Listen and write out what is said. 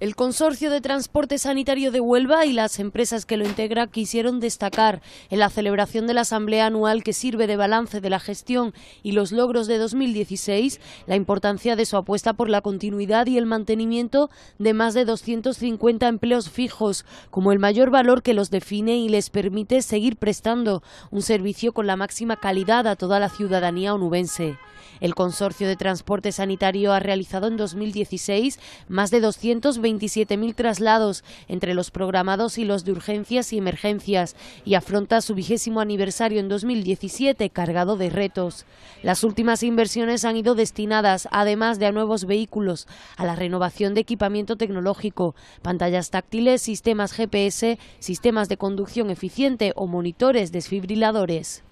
El Consorcio de Transporte Sanitario de Huelva y las empresas que lo integra quisieron destacar en la celebración de la Asamblea Anual que sirve de balance de la gestión y los logros de 2016 la importancia de su apuesta por la continuidad y el mantenimiento de más de 250 empleos fijos como el mayor valor que los define y les permite seguir prestando un servicio con la máxima calidad a toda la ciudadanía onubense. El Consorcio de Transporte Sanitario ha realizado en 2016 más de 227.000 traslados entre los programados y los de urgencias y emergencias y afronta su vigésimo aniversario en 2017 cargado de retos. Las últimas inversiones han ido destinadas, además de a nuevos vehículos, a la renovación de equipamiento tecnológico, pantallas táctiles, sistemas GPS, sistemas de conducción eficiente o monitores desfibriladores.